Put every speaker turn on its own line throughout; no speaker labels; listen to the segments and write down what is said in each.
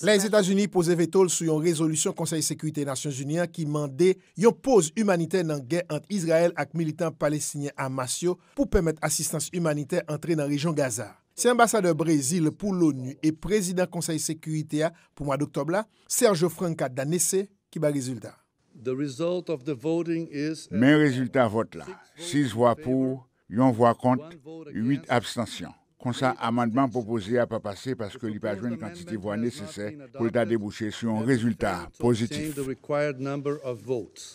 Les Etats-Unis posè vétol sou yon résolution Conseil Sécurité Nations Unien ki mandè yon pose humanité nan gen ant Israel ak militant palestinien Amasio pou pèmèt assistance humanité entrè nan region Gaza. Si ambassadeur Brésil pou l'ONU et président Conseil Sécurité pour moi d'Octobla, Serge Franca dan Nessé ki ba rezultat.
Men rezultat vot la. Six voix pour, yon voix contre, huit abstentions. kon sa amandman popoze a pa pase paske li pa jwen kantite vwa nesesè pou lta debouchè sou yon rezultat pozitif.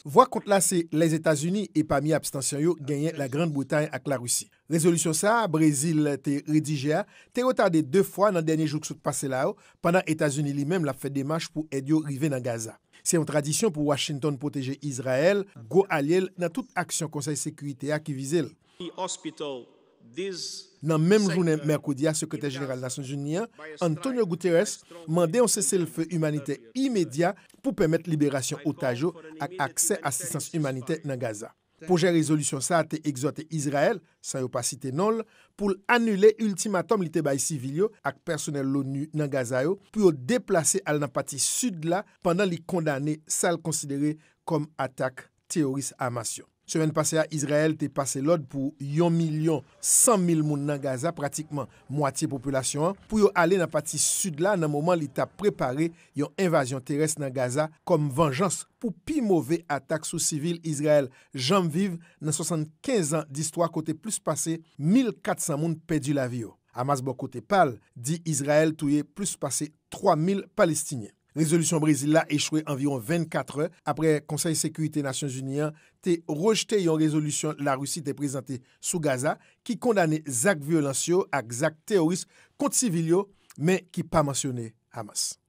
Vwa kont lase, les Etats-Unis e pa mi abstensyon yo genyen la Grande Boutan ak la Roussi. Rezolusyon sa, Brezil te redije a, te otarde de fwa nan denye jouk sou te pase la ou, panan Etats-Unis li menm la fè demache pou edyo rive nan Gaza. Se yon tradisyon pou Washington poteje Israel, go aliel nan tout aksyon konsey sekwite a ki vize l. The hospital Nan menm jounen Merkoudia, sekretè jeneral nasyon jounyen, antonyo Gouterres mande yon sese l fè humanite imèdia pou pèmet liberasyon otajo ak aksè asistans humanite nan Gaza. Pojen rezolusyon sa a te egzote Israel, sa yo pa site non l, pou l anule ultimatom li te baye sivilyo ak personel l'ONU nan Gaza yo, pou yo deplase al nan pati sud la pandan li kondane sal konsidere kom atak teoris amasyon. Se ven pase a, Israel te pase lod pou yon milyon 100.000 moun nan Gaza, pratikman mwatiye populasyon an. Pou yo ale nan pati sud la, nan mouman lita prepare yon invasion teres nan Gaza kom venjans pou pi mouve atak sou sivil. Israel janm vive nan 75 an di istwa kote plus pase 1.400 moun pedi la viyo. Amas bokote pal di Israel touye plus pase 3.000 palestinyen. Résolution Brésil a échoué environ 24 ans apre Conseil Sécurité Nations Unien te rejeté yon résolution la Russie te présenté sou Gaza ki kondané zak violentio ak zak teoris konti sivilio men ki pa mansyoné Hamas.